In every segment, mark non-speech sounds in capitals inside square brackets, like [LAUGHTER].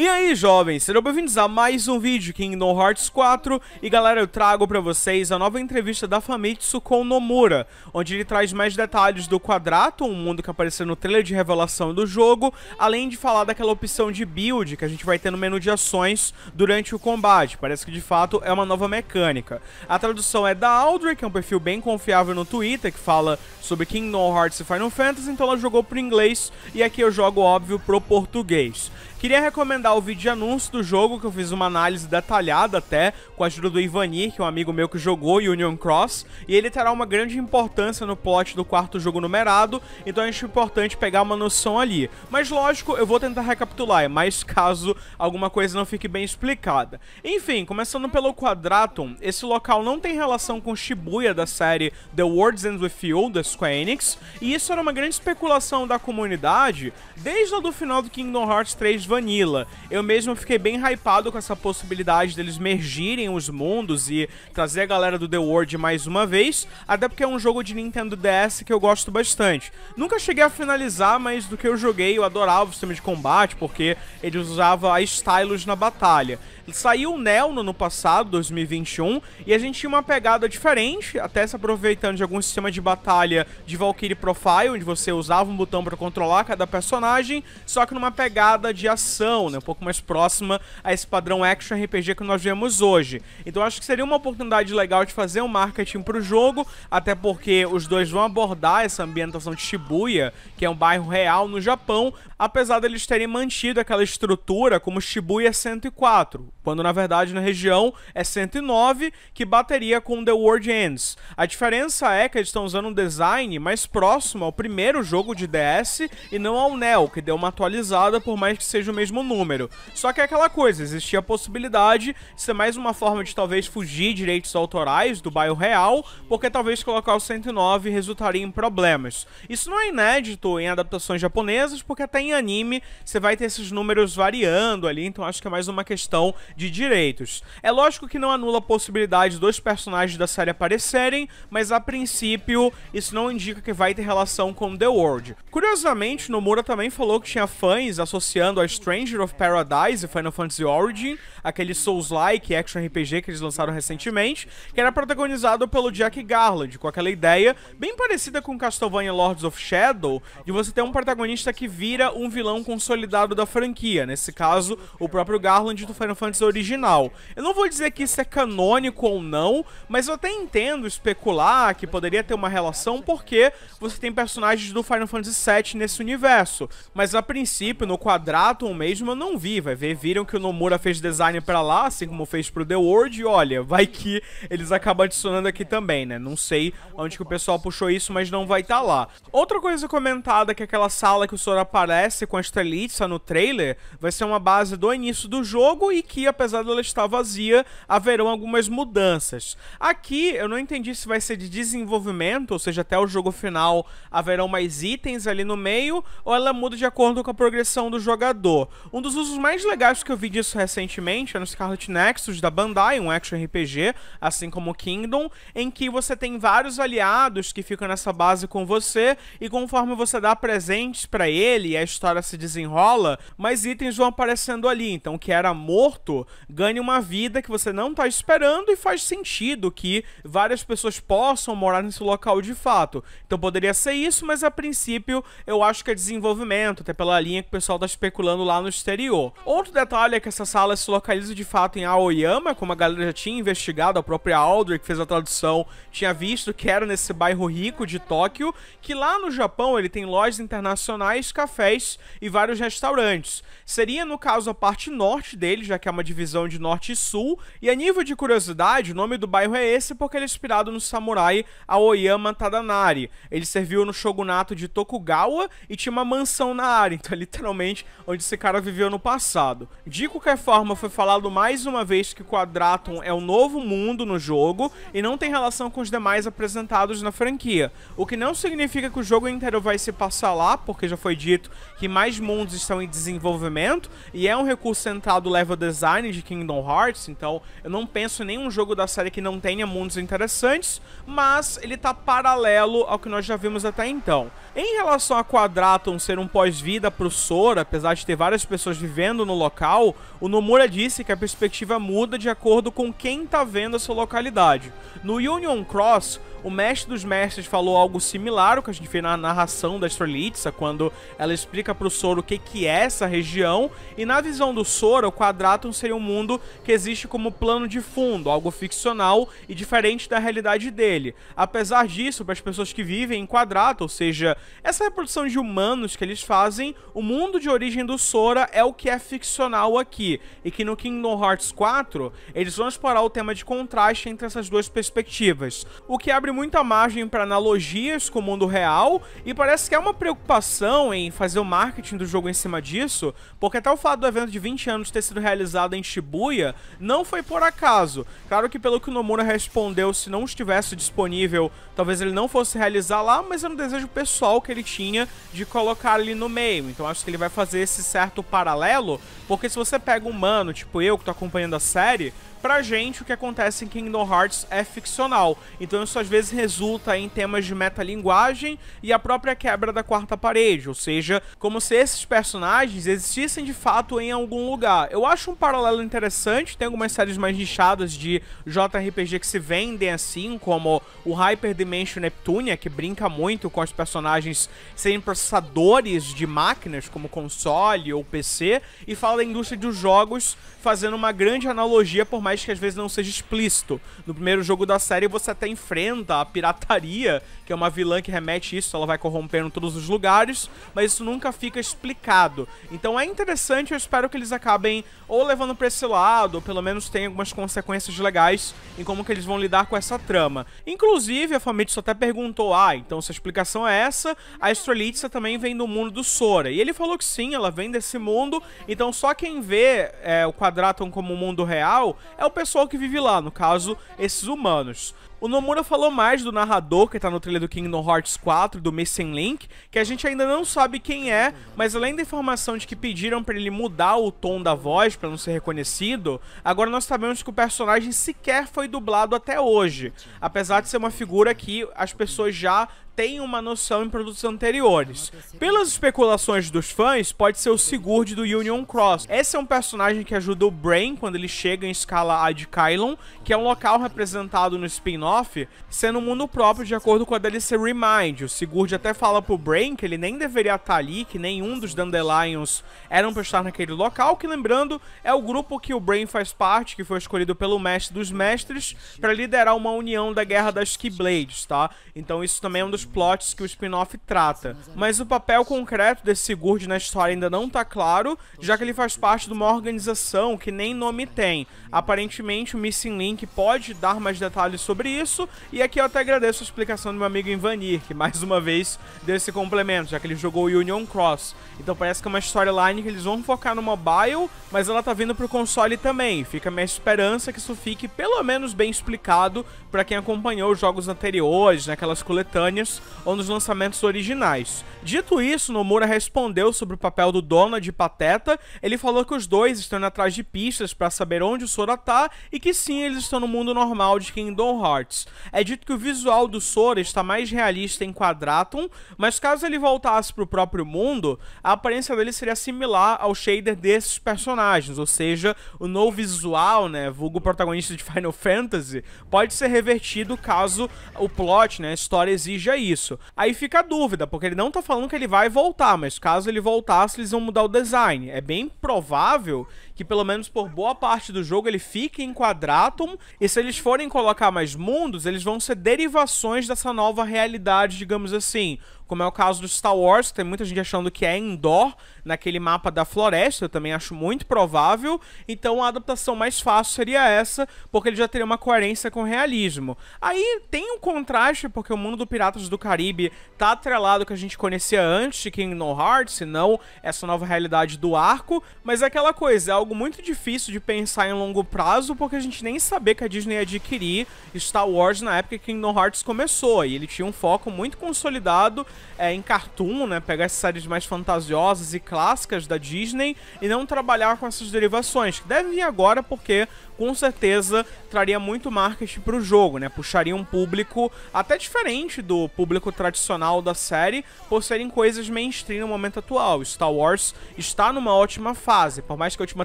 E aí, jovens, sejam bem-vindos a mais um vídeo Kingdom Hearts 4 E galera, eu trago pra vocês a nova entrevista da Famitsu com Nomura Onde ele traz mais detalhes do Quadrato, um mundo que apareceu no trailer de revelação do jogo Além de falar daquela opção de build que a gente vai ter no menu de ações durante o combate Parece que de fato é uma nova mecânica A tradução é da Audrey, que é um perfil bem confiável no Twitter Que fala sobre Kingdom Hearts e Final Fantasy Então ela jogou pro inglês e aqui eu jogo, óbvio, pro português Queria recomendar dar o vídeo de anúncio do jogo, que eu fiz uma análise detalhada até, com a ajuda do Ivanir, que é um amigo meu que jogou Union Cross, e ele terá uma grande importância no plot do quarto jogo numerado, então acho importante pegar uma noção ali. Mas lógico, eu vou tentar recapitular, é mas caso alguma coisa não fique bem explicada. Enfim, começando pelo Quadratum, esse local não tem relação com Shibuya da série The Words End With You, da Square Enix, e isso era uma grande especulação da comunidade desde lá do final do Kingdom Hearts 3 Vanilla, eu mesmo fiquei bem hypado com essa possibilidade deles mergirem os mundos e trazer a galera do The World mais uma vez, até porque é um jogo de Nintendo DS que eu gosto bastante. Nunca cheguei a finalizar, mas do que eu joguei, eu adorava o sistema de combate, porque ele usava a Stylus na batalha. Saiu o Neo no ano passado, 2021, e a gente tinha uma pegada diferente, até se aproveitando de algum sistema de batalha de Valkyrie Profile, onde você usava um botão para controlar cada personagem, só que numa pegada de ação, né? né? Um pouco mais próxima a esse padrão action RPG que nós vemos hoje. Então acho que seria uma oportunidade legal de fazer um marketing pro jogo, até porque os dois vão abordar essa ambientação de Shibuya, que é um bairro real no Japão, apesar deles terem mantido aquela estrutura como Shibuya 104, quando na verdade na região é 109, que bateria com The World Ends. A diferença é que eles estão usando um design mais próximo ao primeiro jogo de DS e não ao Neo, que deu uma atualizada por mais que seja o mesmo número número. Só que é aquela coisa, existia a possibilidade de ser mais uma forma de talvez fugir direitos autorais do bairro real, porque talvez colocar o 109 resultaria em problemas. Isso não é inédito em adaptações japonesas, porque até em anime você vai ter esses números variando ali, então acho que é mais uma questão de direitos. É lógico que não anula a possibilidade dos personagens da série aparecerem, mas a princípio isso não indica que vai ter relação com The World. Curiosamente, Nomura também falou que tinha fãs associando a Stranger of Paradise e Final Fantasy Origin, aquele Souls-like action RPG que eles lançaram recentemente, que era protagonizado pelo Jack Garland, com aquela ideia bem parecida com Castlevania Lords of Shadow, de você ter um protagonista que vira um vilão consolidado da franquia, nesse caso, o próprio Garland do Final Fantasy original. Eu não vou dizer que isso é canônico ou não, mas eu até entendo especular que poderia ter uma relação porque você tem personagens do Final Fantasy VII nesse universo, mas a princípio, no quadrato ou mesmo, eu não não vi, vai ver. Viram que o Nomura fez design para lá, assim como fez pro The World, e olha, vai que eles acabam adicionando aqui também, né? Não sei onde que o pessoal puxou isso, mas não vai estar tá lá. Outra coisa comentada que é aquela sala que o Sora aparece com a Strelitsa tá no trailer vai ser uma base do início do jogo e que, apesar dela estar vazia, haverão algumas mudanças. Aqui, eu não entendi se vai ser de desenvolvimento, ou seja, até o jogo final haverão mais itens ali no meio, ou ela muda de acordo com a progressão do jogador. Um dos usos mais legais que eu vi disso recentemente é no Scarlet Nexus da Bandai, um action RPG, assim como Kingdom, em que você tem vários aliados que ficam nessa base com você e conforme você dá presentes para ele e a história se desenrola, mais itens vão aparecendo ali. Então, o que era morto ganha uma vida que você não tá esperando e faz sentido que várias pessoas possam morar nesse local de fato. Então, poderia ser isso, mas a princípio eu acho que é desenvolvimento, até pela linha que o pessoal tá especulando lá no exterior Outro detalhe é que essa sala se localiza de fato em Aoyama, como a galera já tinha investigado, a própria Aldrich que fez a tradução, tinha visto que era nesse bairro rico de Tóquio, que lá no Japão ele tem lojas internacionais, cafés e vários restaurantes. Seria, no caso, a parte norte dele, já que é uma divisão de norte e sul, e a nível de curiosidade, o nome do bairro é esse porque ele é inspirado no samurai Aoyama Tadanari. Ele serviu no shogunato de Tokugawa e tinha uma mansão na área, [LAUGHS] então literalmente onde esse cara viveu no passado. De qualquer forma, foi falado mais uma vez que Quadratum é o novo mundo no jogo e não tem relação com os demais apresentados na franquia. O que não significa que o jogo inteiro vai se passar lá, porque já foi dito que mais mundos estão em desenvolvimento e é um recurso centrado no level design de Kingdom Hearts, então eu não penso em nenhum jogo da série que não tenha mundos interessantes, mas ele está paralelo ao que nós já vimos até então. Em relação a Quadratum ser um pós-vida pro Sora, apesar de ter várias pessoas vivendo vivendo no local, o Nomura disse que a perspectiva muda de acordo com quem está vendo a sua localidade. No Union Cross, o mestre dos mestres falou algo similar, o que a gente vê na narração da Strelitza, quando ela explica para o Soro o que, que é essa região, e na visão do Soro, o Quadratum seria um mundo que existe como plano de fundo, algo ficcional e diferente da realidade dele. Apesar disso, para as pessoas que vivem em Quadrato, ou seja, essa reprodução de humanos que eles fazem, o mundo de origem do Sora é o o que é ficcional aqui. E que no Kingdom Hearts 4, eles vão explorar o tema de contraste entre essas duas perspectivas. O que abre muita margem para analogias com o mundo real, e parece que é uma preocupação em fazer o marketing do jogo em cima disso, porque até o fato do evento de 20 anos ter sido realizado em Shibuya não foi por acaso. Claro que pelo que o Nomura respondeu, se não estivesse disponível, talvez ele não fosse realizar lá, mas era um desejo pessoal que ele tinha de colocar ali no meio. Então acho que ele vai fazer esse certo paralelo paralelo, porque se você pega um mano, tipo eu, que tô acompanhando a série, pra gente o que acontece em Kingdom Hearts é ficcional. Então isso às vezes resulta em temas de metalinguagem e a própria quebra da quarta parede, ou seja, como se esses personagens existissem de fato em algum lugar. Eu acho um paralelo interessante, tem algumas séries mais nichadas de JRPG que se vendem assim, como o Hyper Dimension Neptunia, que brinca muito com os personagens serem processadores de máquinas como console ou PC, e fala da indústria dos jogos fazendo uma grande analogia, por mais que às vezes não seja explícito. No primeiro jogo da série você até enfrenta a pirataria, que é uma vilã que remete isso, ela vai corrompendo todos os lugares, mas isso nunca fica explicado. Então é interessante, eu espero que eles acabem ou levando pra esse lado, ou pelo menos tenham algumas consequências legais em como que eles vão lidar com essa trama. Inclusive, a Famitsu até perguntou, ah, então se a explicação é essa, a Strelitsa também vem do mundo do Sora. E ele falou que sim, ela vem desse mundo, mundo. Então só quem vê é, o Quadratum como um mundo real é o pessoal que vive lá, no caso, esses humanos. O Nomura falou mais do narrador que tá no trailer do Kingdom Hearts 4, do Missing Link, que a gente ainda não sabe quem é, mas além da informação de que pediram para ele mudar o tom da voz para não ser reconhecido, agora nós sabemos que o personagem sequer foi dublado até hoje, apesar de ser uma figura que as pessoas já têm uma noção em produtos anteriores. Pelas especulações dos fãs, pode ser o Sigurd do Union Cross. Esse é um personagem que ajuda o Brain quando ele chega em escala Ad Kylon, que é um local representado no spin-off spin-off, sendo um mundo próprio de acordo com a DLC Remind. O Sigurd até fala pro Brain que ele nem deveria estar tá ali, que nenhum dos Dandelions eram pra estar naquele local, que lembrando, é o grupo que o Brain faz parte, que foi escolhido pelo Mestre dos Mestres, para liderar uma união da Guerra das Keyblades, tá? Então isso também é um dos plots que o spin-off trata. Mas o papel concreto desse Sigurd na história ainda não tá claro, já que ele faz parte de uma organização que nem nome tem. Aparentemente o Missing Link pode dar mais detalhes sobre isso. E aqui eu até agradeço a explicação do meu amigo Invanir, que mais uma vez deu esse complemento, já que ele jogou o Union Cross. Então parece que é uma storyline que eles vão focar no mobile, mas ela tá vindo pro console também. Fica a minha esperança que isso fique pelo menos bem explicado para quem acompanhou os jogos anteriores, naquelas né, coletâneas ou nos lançamentos originais. Dito isso, Nomura respondeu sobre o papel do Donald e Pateta. Ele falou que os dois estão atrás de pistas para saber onde o Sora tá e que sim, eles estão no mundo normal de Kingdom Hearts é dito que o visual do Sora está mais realista em Quadratum, mas caso ele voltasse para o próprio mundo, a aparência dele seria similar ao shader desses personagens, ou seja, o novo visual, né, vulgo protagonista de Final Fantasy, pode ser revertido caso o plot, né, a história exija isso. Aí fica a dúvida, porque ele não está falando que ele vai voltar, mas caso ele voltasse, eles vão mudar o design. É bem provável que pelo menos por boa parte do jogo ele fique em Quadratum, e se eles forem colocar mais mundos, mundos, eles vão ser derivações dessa nova realidade, digamos assim como é o caso do Star Wars, tem muita gente achando que é indoor, naquele mapa da floresta, eu também acho muito provável. Então a adaptação mais fácil seria essa, porque ele já teria uma coerência com o realismo. Aí tem um contraste, porque o mundo do Piratas do Caribe tá atrelado que a gente conhecia antes de Kingdom Hearts, se não essa nova realidade do arco, mas é aquela coisa, é algo muito difícil de pensar em longo prazo, porque a gente nem sabia que a Disney adquirir Star Wars na época que Kingdom Hearts começou, e ele tinha um foco muito consolidado é, em cartoon, né? Pegar essas séries mais fantasiosas e clássicas da Disney e não trabalhar com essas derivações, que deve vir agora porque com certeza traria muito marketing para o jogo, né? Puxaria um público até diferente do público tradicional da série, por serem coisas mainstream no momento atual. Star Wars está numa ótima fase, por mais que a última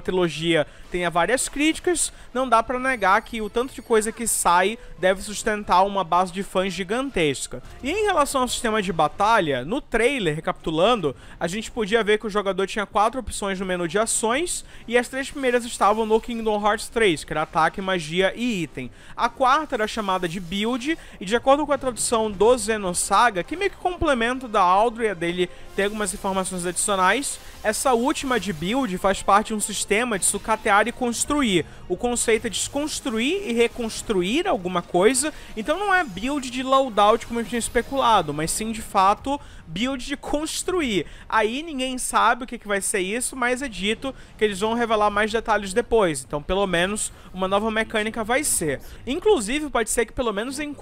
trilogia tenha várias críticas, não dá para negar que o tanto de coisa que sai deve sustentar uma base de fãs gigantesca. E em relação ao sistema de batalha batalha, no trailer, recapitulando, a gente podia ver que o jogador tinha quatro opções no menu de ações e as três primeiras estavam no Kingdom Hearts 3, que era ataque, magia e item. A quarta era chamada de build e de acordo com a tradução do Xenosaga, que meio que complementa da Aldria dele tem algumas informações adicionais, essa última de build faz parte de um sistema de sucatear e construir. O conceito é desconstruir e reconstruir alguma coisa, então não é build de loadout como a gente especulado, mas sim de fato fato build de construir. Aí ninguém sabe o que, que vai ser isso, mas é dito que eles vão revelar mais detalhes depois. Então, pelo menos, uma nova mecânica vai ser. Inclusive, pode ser que pelo menos em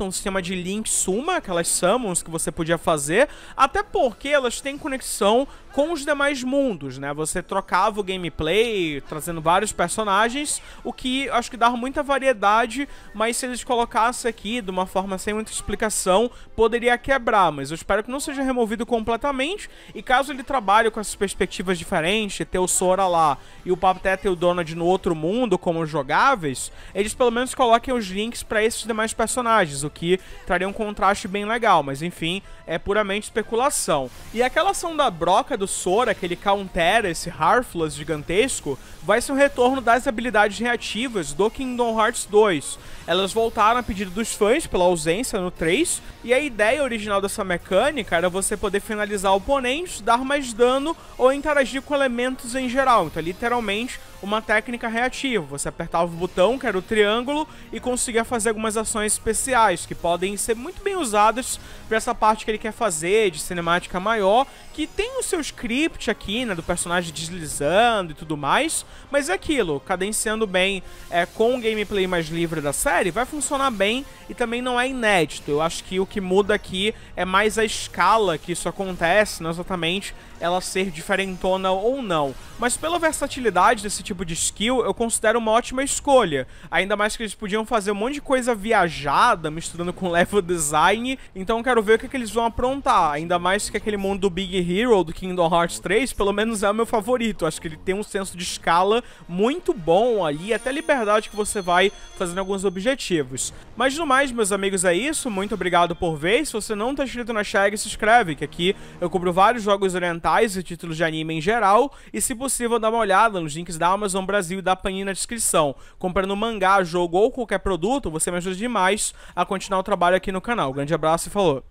um sistema de Link Suma, aquelas summons que você podia fazer, até porque elas têm conexão com os demais mundos, né? Você trocava o gameplay, trazendo vários personagens, o que acho que dava muita variedade, mas se eles colocassem aqui de uma forma sem muita explicação, poderia quebrar, mas eu espero que não seja removido completamente. E caso ele trabalhe com essas perspectivas diferentes, ter o Sora lá e o Pateta e o Donald no outro mundo como jogáveis, eles pelo menos coloquem os links para esses demais personagens, o que traria um contraste bem legal. Mas enfim, é puramente especulação. E aquela ação da broca do Sora, aquele countera, esse Harfless gigantesco, vai ser um retorno das habilidades reativas do Kingdom Hearts 2. Elas voltaram a pedido dos fãs pela ausência no 3, e a ideia original dessa mecânica era você poder finalizar oponentes, dar mais dano ou interagir com elementos em geral. Então, literalmente, uma técnica reativa. Você apertava o botão, que era o triângulo, e conseguia fazer algumas ações especiais, que podem ser muito bem usadas para essa parte que ele quer fazer, de cinemática maior, que tem o seu script aqui, né, do personagem deslizando e tudo mais, mas é aquilo, cadenciando bem é, com o gameplay mais livre da série, série vai funcionar bem e também não é inédito. Eu acho que o que muda aqui é mais a escala que isso acontece, não né, exatamente ela ser diferentona ou não. Mas pela versatilidade desse tipo de skill, eu considero uma ótima escolha. Ainda mais que eles podiam fazer um monte de coisa viajada, misturando com [LAUGHS] level design. Então quero ver o que, é que eles vão aprontar. Ainda mais que aquele mundo do Big Hero, do Kingdom Hearts 3, pelo menos é o meu favorito. Acho que ele tem um senso de escala muito bom ali, até a liberdade que você vai fazendo alguns objetivos objetivos. Mas no mais, meus amigos, é isso. Muito obrigado por ver. Se você não está inscrito na Shag, se inscreve, que aqui eu cubro vários jogos orientais e títulos de anime em geral. E se possível, dá uma olhada nos links da Amazon Brasil e da Panini na descrição. Comprando mangá, jogo ou qualquer produto, você me ajuda demais a continuar o trabalho aqui no canal. Grande abraço e falou!